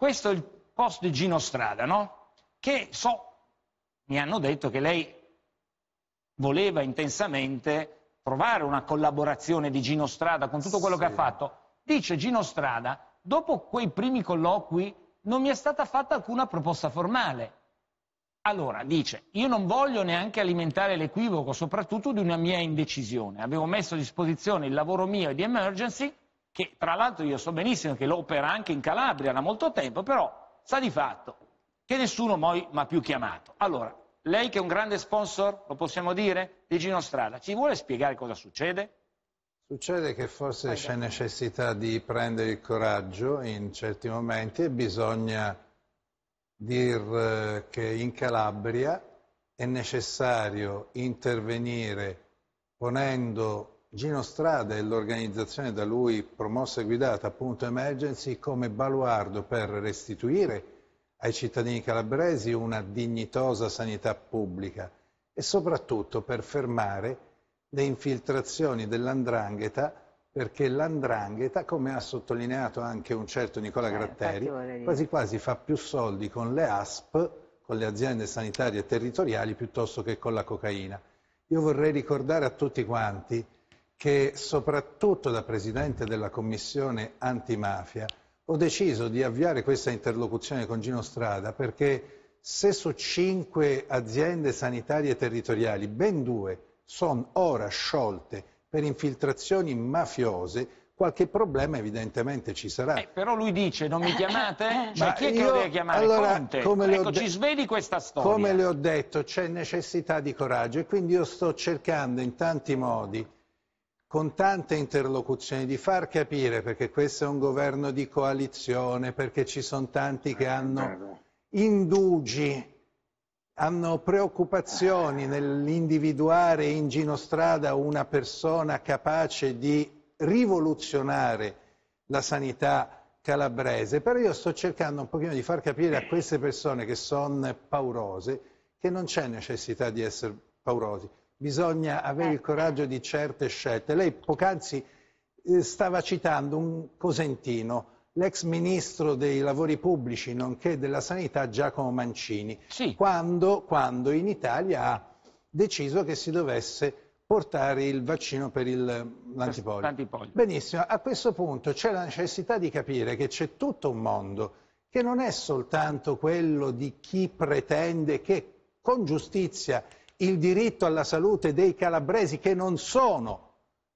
Questo è il post di Gino Strada, no? Che so, mi hanno detto che lei voleva intensamente trovare una collaborazione di Gino Strada con tutto quello sì. che ha fatto. Dice Gino Strada, dopo quei primi colloqui non mi è stata fatta alcuna proposta formale. Allora, dice, io non voglio neanche alimentare l'equivoco, soprattutto di una mia indecisione. Avevo messo a disposizione il lavoro mio e di Emergency che tra l'altro io so benissimo che l'opera anche in Calabria da molto tempo, però sa di fatto che nessuno mai mi ha più chiamato. Allora, lei che è un grande sponsor, lo possiamo dire, di Gino Strada, ci vuole spiegare cosa succede? Succede che forse c'è necessità di prendere il coraggio in certi momenti e bisogna dire eh, che in Calabria è necessario intervenire ponendo Gino Strada e l'organizzazione da lui promossa e guidata appunto Emergency come baluardo per restituire ai cittadini calabresi una dignitosa sanità pubblica e soprattutto per fermare le infiltrazioni dell'andrangheta perché l'andrangheta, come ha sottolineato anche un certo Nicola eh, Gratteri, quasi quasi fa più soldi con le ASP, con le aziende sanitarie territoriali, piuttosto che con la cocaina. Io vorrei ricordare a tutti quanti che soprattutto da Presidente della Commissione antimafia ho deciso di avviare questa interlocuzione con Gino Strada perché se su cinque aziende sanitarie territoriali ben due sono ora sciolte per infiltrazioni mafiose, qualche problema evidentemente ci sarà. Eh, però lui dice non mi chiamate? Cioè, Ma chi è che io, lo deve chiamare? Allora, Conte? Come ecco, ci sveli questa storia. Come le ho detto, c'è necessità di coraggio e quindi io sto cercando in tanti modi con tante interlocuzioni, di far capire perché questo è un governo di coalizione, perché ci sono tanti che hanno eh, indugi, hanno preoccupazioni nell'individuare in Ginostrada una persona capace di rivoluzionare la sanità calabrese, però io sto cercando un pochino di far capire a queste persone che sono paurose che non c'è necessità di essere paurosi bisogna avere il eh. coraggio di certe scelte. Lei poc'anzi eh, stava citando un cosentino, l'ex ministro dei lavori pubblici nonché della sanità Giacomo Mancini, sì. quando, quando, in Italia ha deciso che si dovesse portare il vaccino per l'antipolio. Benissimo, a questo punto c'è la necessità di capire che c'è tutto un mondo che non è soltanto quello di chi pretende che con giustizia il diritto alla salute dei calabresi che non sono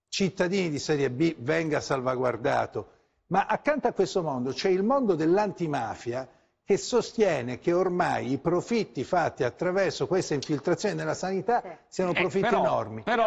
cittadini di serie B venga salvaguardato. Ma accanto a questo mondo c'è il mondo dell'antimafia che sostiene che ormai i profitti fatti attraverso questa infiltrazione nella sanità siano eh, profitti eh, però, enormi. Però...